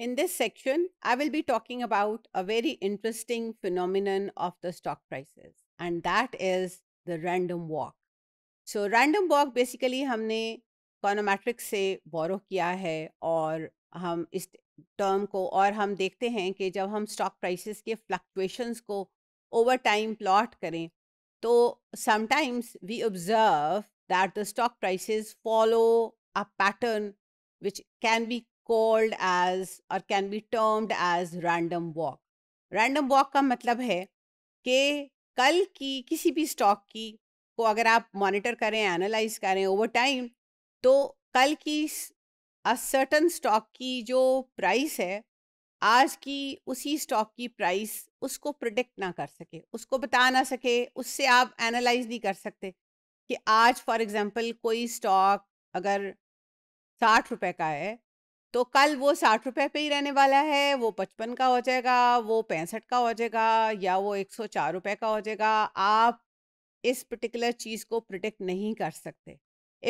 In this section, I will be talking about a very interesting phenomenon of the stock prices, and that is the random walk. So, random walk basically हमने econometrics से borrow किया है और हम इस term को और हम देखते हैं कि जब हम stock prices के fluctuations को over time plot करें तो sometimes we observe that the stock prices follow a pattern which can be called as और can be termed as random walk random walk का मतलब है कि कल की किसी भी स्टॉक की को अगर आप मॉनिटर करें एनालाइज करें ओवर टाइम तो कल की सर्टन स्टॉक की जो प्राइस है आज की उसी स्टॉक की प्राइस उसको प्रोडिक्ट ना कर सके उसको बता ना सके उससे आप एनालाइज नहीं कर सकते कि आज फॉर एग्जांपल कोई स्टॉक अगर साठ रुपए का है तो कल वो साठ रुपए पे ही रहने वाला है वो पचपन का हो जाएगा वो पैंसठ का हो जाएगा या वो एक सौ चार रुपये का हो जाएगा आप इस पर्टिकुलर चीज़ को प्रिडिक्ट नहीं कर सकते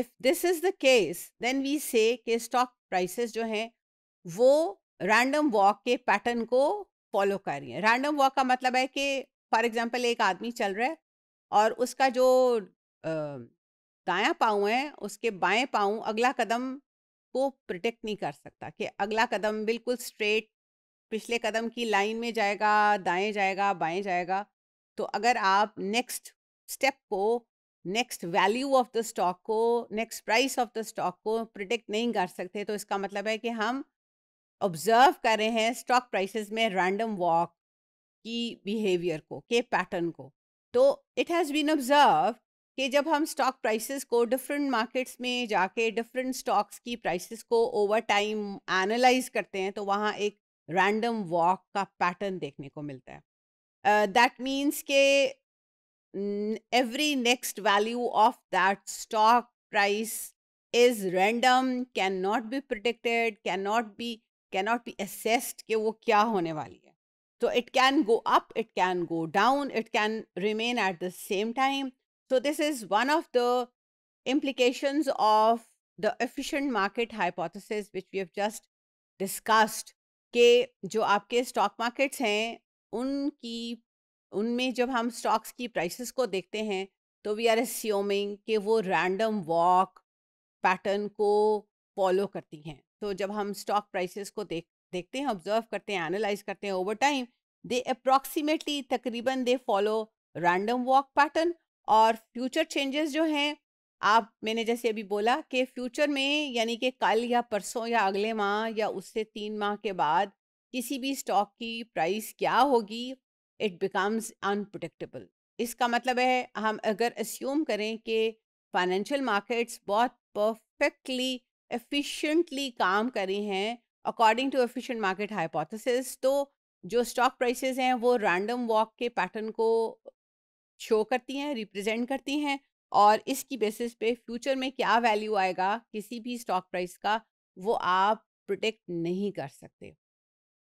if this is the case then we say के स्टॉक प्राइसेस जो हैं वो रैंडम वॉक के पैटर्न को फॉलो कर रही हैं रैंडम वॉक का मतलब है कि फॉर एग्जांपल एक आदमी चल रहा है और उसका जो दायां पाँव है उसके बाएं पाँव अगला कदम को प्रोटेक्ट नहीं कर सकता कि अगला कदम बिल्कुल स्ट्रेट पिछले कदम की लाइन में जाएगा दाएं जाएगा बाएं जाएगा तो अगर आप नेक्स्ट स्टेप को next value of the stock को next price of the stock को प्रिडिक्ट नहीं कर सकते तो इसका मतलब है कि हम ऑब्जर्व कर रहे हैं स्टॉक प्राइसेस में रैंडम वॉक की बिहेवियर को के पैटर्न को तो इट हैज़ बीन ऑब्जर्व कि जब हम स्टॉक प्राइसेस को डिफरेंट मार्केट्स में जाके डिफरेंट स्टॉक्स की प्राइसेस को ओवर टाइम एनालाइज करते हैं तो वहाँ एक रैंडम वॉक का पैटर्न देखने को मिलता है दैट मीन्स के every next of that stock price is random can not be cannot can not be can not be assessed कि वो क्या होने वाली है तो it can go up it can go down it can remain at the same time So this is one of the implications of the efficient market hypothesis which we have just discussed कि जो आपके stock markets हैं उनकी उनमें जब हम stocks की prices को देखते हैं तो वी आर एस्योमिंग कि वो रैंडम वॉक पैटर्न को फॉलो करती हैं तो जब हम स्टॉक प्राइसेस को देख देखते हैं ऑब्जर्व करते हैं एनालाइज करते हैं ओवर टाइम दे अप्रॉक्सीमेटली तकरीबन they follow random walk pattern और फ्यूचर चेंजेस जो हैं आप मैंने जैसे अभी बोला कि फ्यूचर में यानी कि कल या परसों या अगले माह या उससे तीन माह के बाद किसी भी स्टॉक की प्राइस क्या होगी इट बिकम्स अनप्रडिक्टेबल इसका मतलब है हम अगर अस्यूम करें कि फाइनेंशियल मार्केट्स बहुत परफेक्टली एफिशिएंटली काम करी हैं according to efficient market hypothesis तो जो स्टॉक प्राइसेस हैं वो रैंडम वॉक के पैटर्न को शो करती हैं रिप्रेजेंट करती हैं और इसकी बेसिस पे फ्यूचर में क्या वैल्यू आएगा किसी भी स्टॉक प्राइस का वो आप प्रोटेक्ट नहीं कर सकते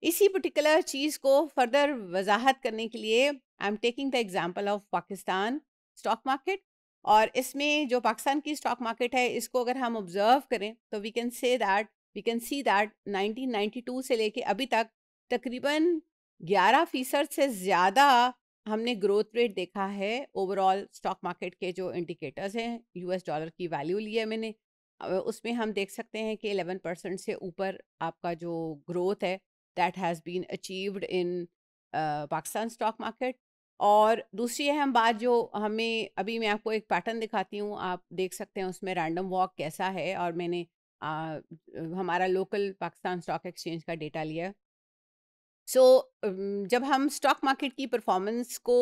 इसी पर्टिकुलर चीज़ को फर्दर वजाहत करने के लिए I am taking the example of Pakistan stock market और इसमें जो पाकिस्तान की स्टॉक मार्केट है इसको अगर हम ऑब्जर्व करें तो we can say that we can see that 1992 से लेके अभी तक तकरीबन 11 फीसद से ज़्यादा हमने ग्रोथ रेट देखा है ओवरऑल स्टॉक मार्केट के जो इंडिकेटर्स हैं यूएस डॉलर की वैल्यू ली है मैंने उसमें हम देख सकते हैं कि 11 परसेंट से ऊपर आपका जो ग्रोथ है that has been achieved in Pakistan stock market और दूसरी अहम बात जो हमें अभी मैं आपको एक पैटर्न दिखाती हूँ आप देख सकते हैं उसमें रैंडम वॉक कैसा है और मैंने आ, हमारा लोकल पाकिस्तान स्टॉक एक्सचेंज का डेटा लिया सो so, जब हम स्टॉक मार्केट की परफॉर्मेंस को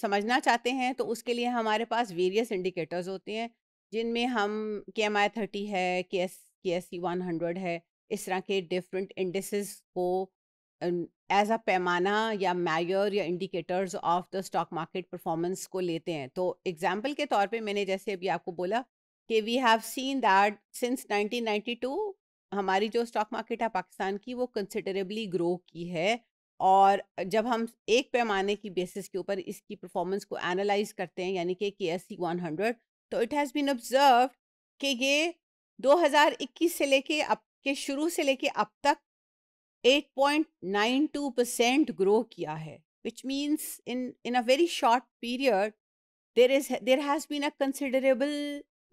समझना चाहते हैं तो उसके लिए हमारे पास वेरियस इंडिकेटर्स होते हैं जिनमें हम के एम आई थर्टी है के एस के एस सी वन हंड्रेड है इस तरह के डिफरेंट इंडिसेस को एज अ पैमाना या मैयर या indicators of the stock market performance को लेते हैं तो एग्जाम्पल के तौर पर मैंने जैसे अभी आपको बोला कि we have seen that since 1992 हमारी जो स्टॉक मार्केट है पाकिस्तान की वो कंसिडरेबली ग्रो की है और जब हम एक पैमाने की बेसिस के ऊपर इसकी परफॉर्मेंस को एनालाइज करते हैं यानी कि K S E one hundred तो इट हैज़ बीन ऑब्जर्व कि ये 2021 से लेके अब के शुरू से लेके अब तक 8.92 परसेंट ग्रो किया है which means in in a very short period there is there has been a considerable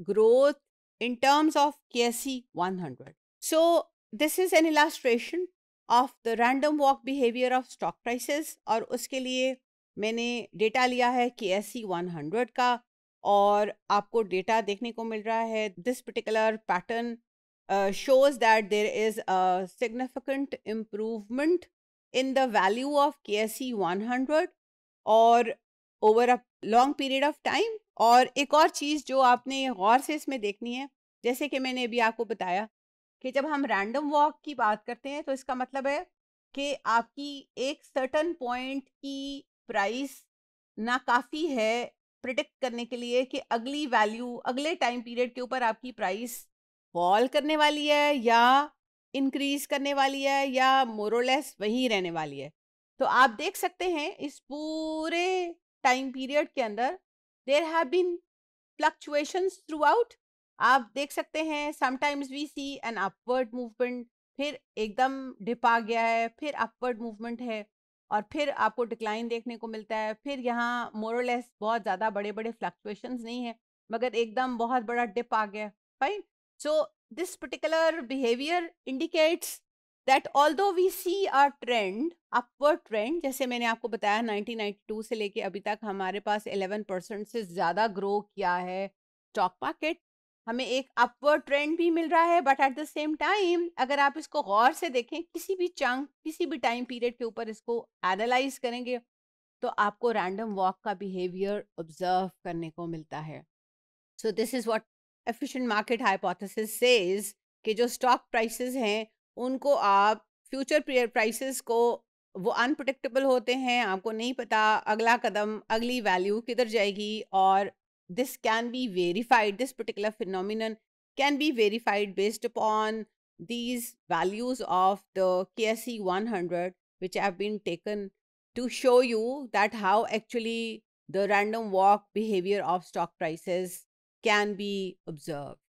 growth in terms of K S E one hundred So this is an illustration of the random walk behavior of stock prices और उसके लिए मैंने data लिया है के S E one hundred का और आपको डेटा देखने को मिल रहा है this particular pattern shows that there is a significant improvement in the value of K S E one hundred और over a long period of time और एक और चीज़ जो आपने गौर से इसमें देखनी है जैसे कि मैंने अभी आपको बताया कि जब हम रैंडम वॉक की बात करते हैं तो इसका मतलब है कि आपकी एक सर्टन पॉइंट की प्राइस ना काफ़ी है प्रिडिक्ट करने के लिए कि अगली वैल्यू अगले टाइम पीरियड के ऊपर आपकी प्राइस फॉल करने वाली है या इंक्रीज करने वाली है या मोरोलेस वही रहने वाली है तो आप देख सकते हैं इस पूरे टाइम पीरियड के अंदर there have been fluctuations throughout आप देख सकते हैं sometimes we see an upward movement फिर एकदम डिप आ गया है फिर अपवर्ड मूवमेंट है और फिर आपको डिक्लाइन देखने को मिलता है फिर यहाँ मोरलेस बहुत ज़्यादा बड़े बड़े फ्लक्चुएशंस नहीं है मगर एकदम बहुत बड़ा डिप आ गया fine so this particular behaviour indicates that although we see are trend upward trend जैसे मैंने आपको बताया 1992 से लेके अभी तक हमारे पास 11 परसेंट से ज़्यादा ग्रो किया है स्टॉक मार्केट हमें एक अपवर्ड ट्रेंड भी मिल रहा है but at the same time अगर आप इसको गौर से देखें किसी भी चंक किसी भी टाइम पीरियड के ऊपर इसको एनालाइज करेंगे तो आपको रैंडम वॉक का बिहेवियर ऑब्जर्व करने को मिलता है so this is what efficient market hypothesis says कि जो स्टॉक प्राइसेस हैं उनको आप फ्यूचर प्राइसेस को वो अनप्रडिक्टेबल होते हैं आपको नहीं पता अगला कदम अगली वैल्यू किधर जाएगी और this can be verified, this particular phenomenon can be verified based upon these values of the KSE 100 which have been taken to show you that how actually the random walk behavior of stock prices can be observed.